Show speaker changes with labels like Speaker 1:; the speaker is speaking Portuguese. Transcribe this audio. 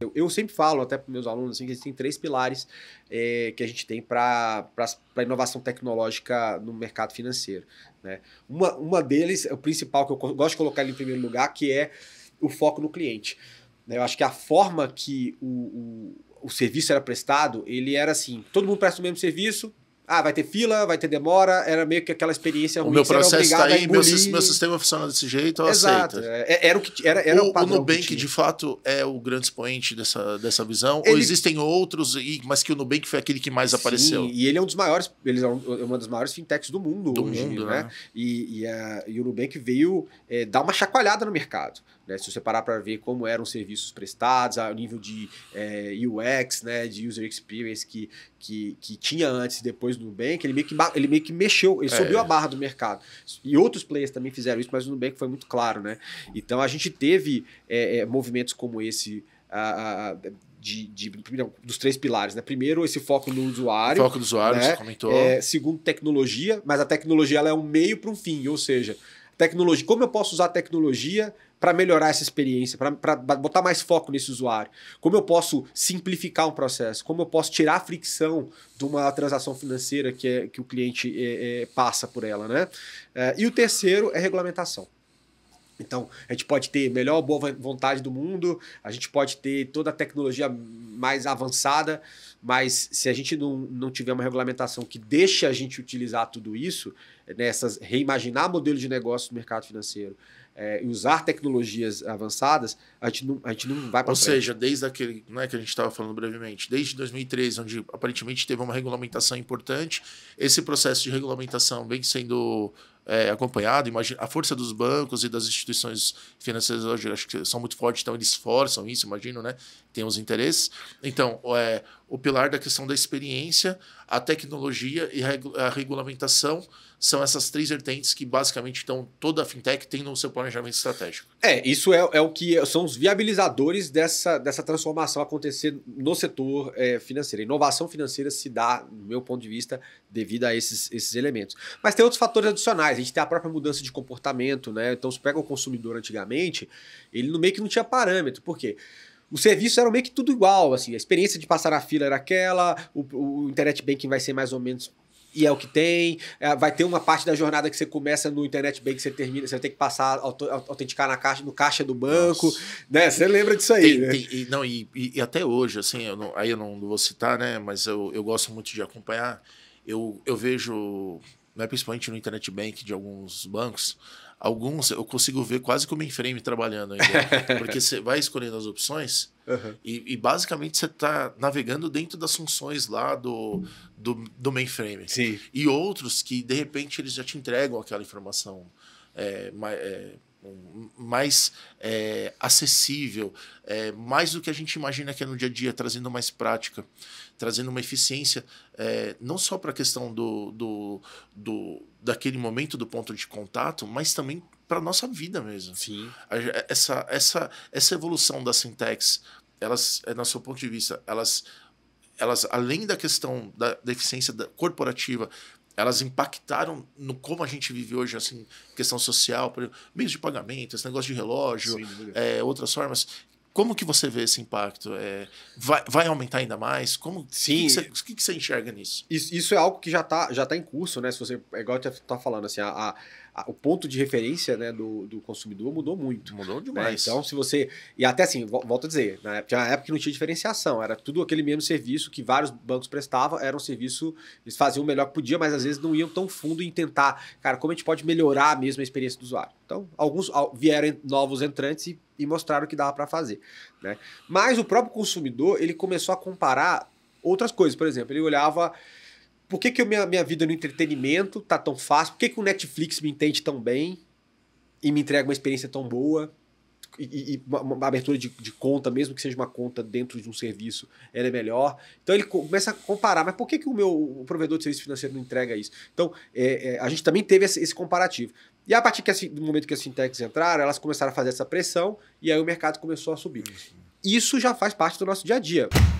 Speaker 1: Eu, eu sempre falo até para meus alunos assim, que existem três pilares é, que a gente tem para a inovação tecnológica no mercado financeiro. Né? Uma, uma deles, o principal que eu gosto de colocar ele em primeiro lugar, que é o foco no cliente. Né? Eu acho que a forma que o, o, o serviço era prestado, ele era assim, todo mundo presta o mesmo serviço, ah, vai ter fila, vai ter demora, era meio que aquela experiência ruim. O meu processo está aí, meu, meu, sistema
Speaker 2: funciona desse jeito, eu Exato. aceito. É,
Speaker 1: era o que era, era o, o, o Nubank,
Speaker 2: de fato, é o grande expoente dessa, dessa visão, ele... ou existem outros, mas que o Nubank foi aquele que mais Sim, apareceu.
Speaker 1: E ele é um dos maiores, ele é uma das maiores fintechs do mundo do hoje, mundo, né? né? E, e, a, e, o Nubank veio é, dar uma chacoalhada no mercado. Né? Se você parar para ver como eram os serviços prestados, o nível de é, UX, né? de user experience que, que, que tinha antes e depois do Nubank, ele meio que, ele meio que mexeu, ele é. subiu a barra do mercado. E outros players também fizeram isso, mas o Nubank foi muito claro, né? Então a gente teve é, é movimentos como esse. A, a, de, de não, dos três pilares, né? Primeiro, esse foco no usuário. Foco do usuário, né? você comentou. É, segundo, tecnologia, mas a tecnologia ela é um meio para um fim, ou seja, tecnologia, como eu posso usar a tecnologia para melhorar essa experiência, para botar mais foco nesse usuário? Como eu posso simplificar um processo? Como eu posso tirar a fricção de uma transação financeira que, é, que o cliente é, é, passa por ela? Né? Eh, e o terceiro é regulamentação. Então, a gente pode ter melhor boa vontade do mundo, a gente pode ter toda a tecnologia mais avançada, mas se a gente não, não tiver uma regulamentação que deixe a gente utilizar tudo isso, nessas eh, né, reimaginar modelo de negócio do mercado financeiro é, e usar tecnologias avançadas, a gente não, a gente não vai para Ou frente. seja,
Speaker 2: desde aquele né, que a gente estava falando brevemente, desde 2013, onde aparentemente teve uma regulamentação importante, esse processo de regulamentação vem sendo é, acompanhado. Imagina, a força dos bancos e das instituições financeiras hoje acho que são muito fortes, então eles forçam isso, imagino, né? Tem os interesses. Então, é, o pilar da questão da experiência, a tecnologia e a regulamentação são essas três vertentes que basicamente então toda a fintech tem no seu planejamento estratégico.
Speaker 1: É, isso é, é o que são os viabilizadores dessa, dessa transformação acontecer no setor é, financeiro. A inovação financeira se dá, no meu ponto de vista, devido a esses, esses elementos. Mas tem outros fatores adicionais, a gente tem a própria mudança de comportamento, né? Então, se pega o consumidor antigamente, ele meio que não tinha parâmetro. Por quê? os serviços eram meio que tudo igual, assim. A experiência de passar na fila era aquela, o, o internet banking vai ser mais ou menos e é o que tem. É, vai ter uma parte da jornada que você começa no internet bank que você termina, você tem que passar autenticar na caixa, no caixa do banco, Nossa. né? Você lembra disso aí? Tem, né? tem,
Speaker 2: e, não e, e, até hoje, assim, eu não, aí eu não vou citar, né? Mas eu, eu gosto muito de acompanhar. Eu, eu vejo, né, principalmente no internet bank de alguns bancos, alguns eu consigo ver quase que o mainframe trabalhando ainda. porque você vai escolhendo as opções uhum. e, e, basicamente você está navegando dentro das funções lá do, do, do mainframe. Sim. E outros que de repente eles já te entregam aquela informação. É, é, mais é, acessível, é, mais do que a gente imagina que é no dia a dia, trazendo mais prática, trazendo uma eficiência, é, não só para a questão do, do, do, daquele momento do ponto de contato, mas também para a nossa vida mesmo. Sim. Essa, essa, essa evolução da sintaxe, elas, é, no seu ponto de vista, elas, elas além da questão da, da eficiência da, corporativa, elas impactaram no como a gente vive hoje, assim, questão social, por exemplo, meios de pagamento, esse negócio de relógio, Sim, é, outras formas. Como que você vê esse impacto? É, vai, vai aumentar ainda mais? Como Sim. O que, que, você, enxerga nisso?
Speaker 1: Isso, isso é algo que já está já tá em curso, né? Se você, é igual falando, assim, a, a, a, o ponto de referência né, do, do consumidor mudou muito. Mudou né? demais. Né? Então, se você. E até assim, volto a dizer, na né, época, que não tinha diferenciação, era tudo aquele mesmo serviço que vários bancos prestavam, era um serviço, eles faziam o melhor que podia, mas às vezes não iam tão fundo em tentar, cara, como a gente pode melhorar mesmo a experiência do usuário. Então, alguns ah, vieram novos entrantes e, e mostraram que dava para fazer. Né? Mas o próprio consumidor ele começou a comparar outras coisas. Por exemplo, ele olhava por que, que minha, minha vida no entretenimento tá tão fácil? Por que, que o Netflix me entende tão bem e me entrega uma experiência tão boa? E, e uma, uma, abertura de, de, conta, mesmo que seja uma conta dentro de um serviço, ela é melhor. Então ele começa a comparar, mas por que, que o meu o provedor de serviço financeiro não entrega isso? Então é, é, a gente também teve esse, esse comparativo. E a partir que, do momento que as fintechs entraram, elas começaram a fazer essa pressão e aí o mercado começou a subir. Isso já faz parte do nosso dia a dia.